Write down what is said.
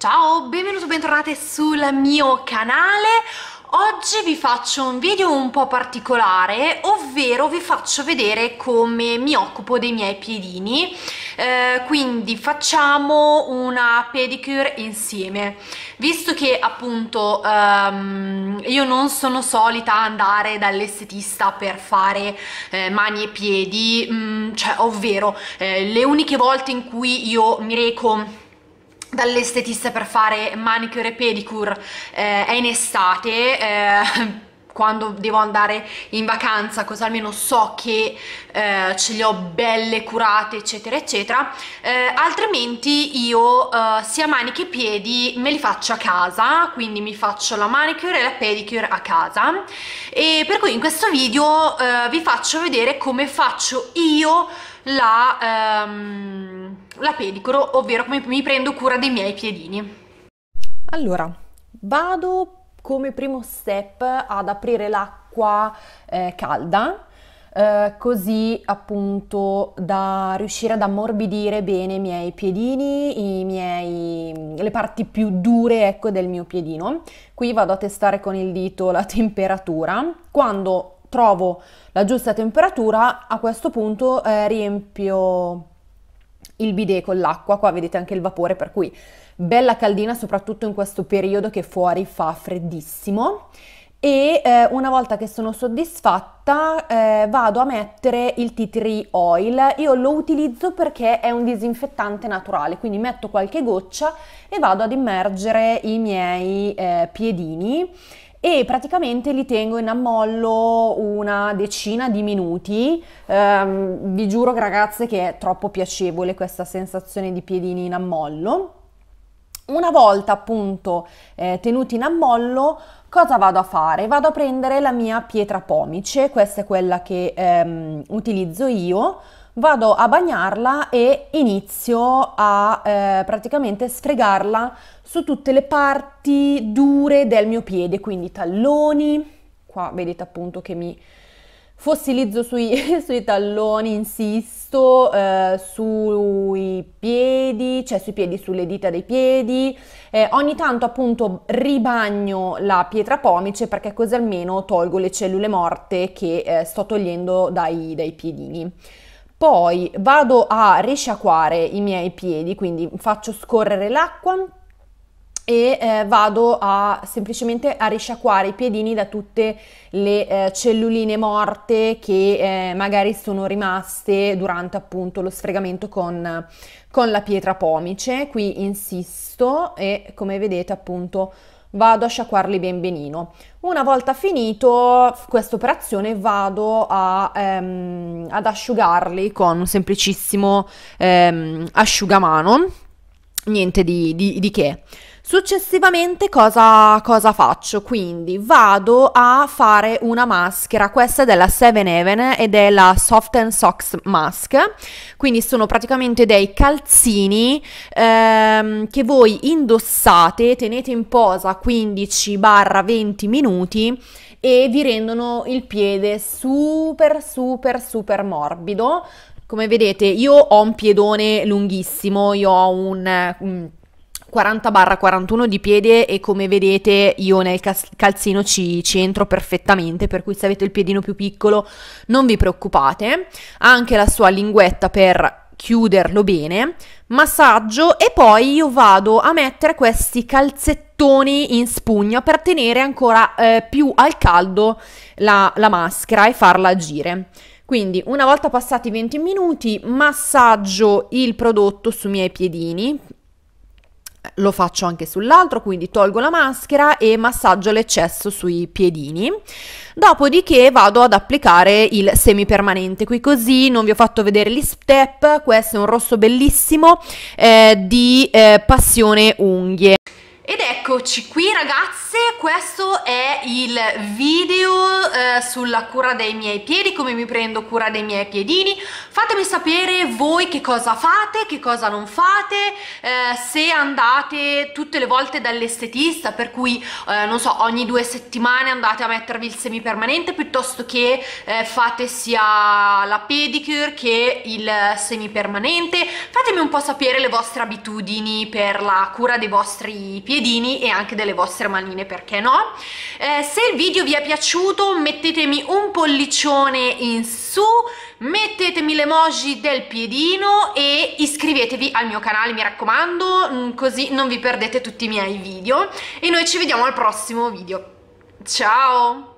Ciao, benvenuti o bentornate sul mio canale. Oggi vi faccio un video un po' particolare, ovvero vi faccio vedere come mi occupo dei miei piedini, eh, quindi facciamo una pedicure insieme. Visto che appunto ehm, io non sono solita andare dall'estetista per fare eh, mani e piedi, mh, mm, cioè ovvero eh, le uniche volte in cui io mi reco dall'estetista per fare manicure e pedicure eh, è in estate eh, quando devo andare in vacanza così almeno so che eh, ce le ho belle curate eccetera eccetera eh, altrimenti io eh, sia maniche che piedi me li faccio a casa quindi mi faccio la manicure e la pedicure a casa e per cui in questo video eh, vi faccio vedere come faccio io la, ehm, la pedicuro, ovvero come mi prendo cura dei miei piedini. Allora, vado come primo step ad aprire l'acqua eh, calda eh, così appunto da riuscire ad ammorbidire bene i miei piedini, i miei, le parti più dure ecco, del mio piedino. Qui vado a testare con il dito la temperatura. Quando trovo la giusta temperatura, a questo punto eh, riempio il bidet con l'acqua, qua vedete anche il vapore, per cui bella caldina soprattutto in questo periodo che fuori fa freddissimo e eh, una volta che sono soddisfatta eh, vado a mettere il tea tree oil io lo utilizzo perché è un disinfettante naturale quindi metto qualche goccia e vado ad immergere i miei eh, piedini e praticamente li tengo in ammollo una decina di minuti. Um, vi giuro ragazze che è troppo piacevole questa sensazione di piedini in ammollo. Una volta appunto eh, tenuti in ammollo, cosa vado a fare? Vado a prendere la mia pietra pomice, questa è quella che ehm, utilizzo io vado a bagnarla e inizio a eh, praticamente sfregarla su tutte le parti dure del mio piede, quindi talloni, qua vedete appunto che mi fossilizzo sui, sui talloni, insisto, eh, sui piedi, cioè sui piedi, sulle dita dei piedi, eh, ogni tanto appunto ribagno la pietra pomice perché così almeno tolgo le cellule morte che eh, sto togliendo dai, dai piedini. Poi vado a risciacquare i miei piedi, quindi faccio scorrere l'acqua e eh, vado a semplicemente a risciacquare i piedini da tutte le eh, celluline morte che eh, magari sono rimaste durante appunto lo sfregamento con, con la pietra pomice. Qui insisto e come vedete appunto vado a sciacquarli ben benino. Una volta finito questa operazione vado a, ehm, ad asciugarli con un semplicissimo ehm, asciugamano, niente di, di, di che. Successivamente cosa, cosa, faccio? Quindi vado a fare una maschera, questa è della 7 Even ed è la Soft and Socks Mask, quindi sono praticamente dei calzini ehm, che voi indossate, tenete in posa 15-20 minuti e vi rendono il piede super super super morbido. Come vedete io ho un piedone lunghissimo, io ho un, un mm, 40-41 barra di piede e come vedete io nel calzino ci, ci, entro perfettamente, per cui se avete il piedino più piccolo non vi preoccupate, anche la sua linguetta per chiuderlo bene, massaggio e poi io vado a mettere questi calzettoni in spugna per tenere ancora eh, più al caldo la, la maschera e farla agire. Quindi una volta passati 20 minuti massaggio il prodotto sui miei piedini lo faccio anche sull'altro, quindi tolgo la maschera e massaggio l'eccesso sui piedini. Dopodiché vado ad applicare il semipermanente qui così, non vi ho fatto vedere gli step, questo è un rosso bellissimo eh, di eh, Passione Unghie. Ed eccoci qui ragazze, questo è il video eh, sulla cura dei miei piedi, come mi prendo cura dei miei piedini. Fatemi sapere voi che cosa fate, che cosa non fate, eh, se andate tutte le volte dall'estetista, per cui, eh, non so, ogni due settimane andate a mettervi il semipermanente piuttosto che eh, fate sia la pedicure che il semipermanente. Fatemi un po' sapere le vostre abitudini per la cura dei vostri piedi piedini e anche delle vostre manine perché no eh, se il video vi è piaciuto mettetemi un pollicione in su mettetemi l'emoji del piedino e iscrivetevi al mio canale mi raccomando mm, così non vi perdete tutti i miei video e noi ci vediamo al prossimo video ciao